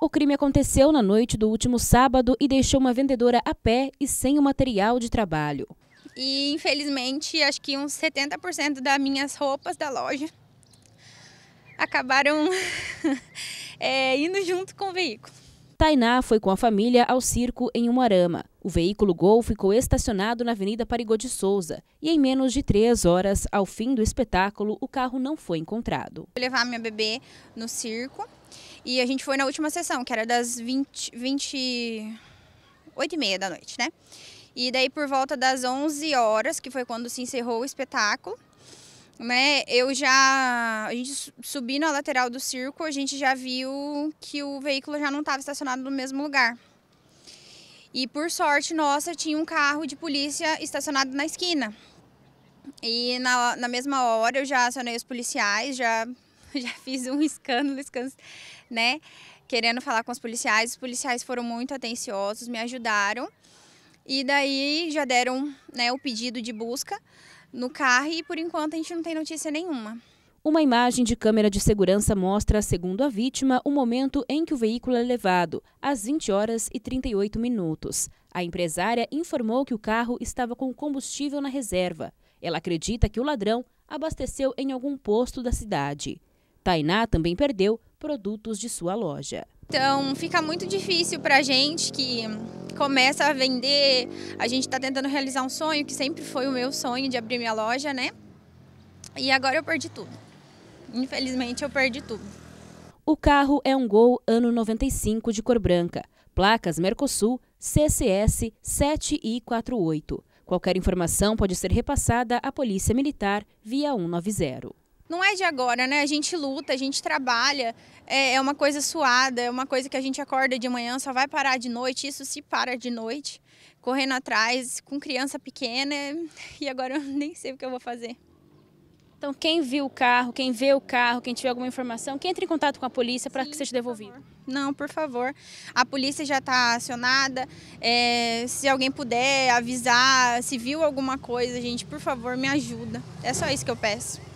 O crime aconteceu na noite do último sábado e deixou uma vendedora a pé e sem o material de trabalho. E infelizmente, acho que uns 70% das minhas roupas da loja acabaram é, indo junto com o veículo. Tainá foi com a família ao circo em Umarama. O veículo Gol ficou estacionado na Avenida Parigô de Souza e em menos de três horas, ao fim do espetáculo, o carro não foi encontrado. Vou levar minha bebê no circo e a gente foi na última sessão, que era das 20, 20 8 e meia da noite, né? E daí por volta das 11 horas, que foi quando se encerrou o espetáculo, né? Eu já, a gente subindo a lateral do circo, a gente já viu que o veículo já não estava estacionado no mesmo lugar. E por sorte nossa, tinha um carro de polícia estacionado na esquina. E na, na mesma hora eu já acionei os policiais, já já fiz um escândalo, escândalo, né? Querendo falar com os policiais. Os policiais foram muito atenciosos, me ajudaram. E daí já deram né, o pedido de busca no carro e por enquanto a gente não tem notícia nenhuma. Uma imagem de câmera de segurança mostra, segundo a vítima, o momento em que o veículo é levado, às 20 horas e 38 minutos. A empresária informou que o carro estava com combustível na reserva. Ela acredita que o ladrão abasteceu em algum posto da cidade. Tainá também perdeu produtos de sua loja. Então fica muito difícil para a gente que começa a vender. A gente está tentando realizar um sonho que sempre foi o meu sonho de abrir minha loja, né? E agora eu perdi tudo. Infelizmente eu perdi tudo. O carro é um Gol ano 95 de cor branca, placas Mercosul CCS 7I48. Qualquer informação pode ser repassada à Polícia Militar via 190 não é de agora, né? A gente luta, a gente trabalha, é, é uma coisa suada, é uma coisa que a gente acorda de manhã, só vai parar de noite, isso se para de noite, correndo atrás, com criança pequena, e agora eu nem sei o que eu vou fazer. Então, quem viu o carro, quem vê o carro, quem tiver alguma informação, que entre em contato com a polícia para que seja devolvido. Não, por favor. A polícia já está acionada. É, se alguém puder avisar, se viu alguma coisa, gente, por favor, me ajuda. É só isso que eu peço.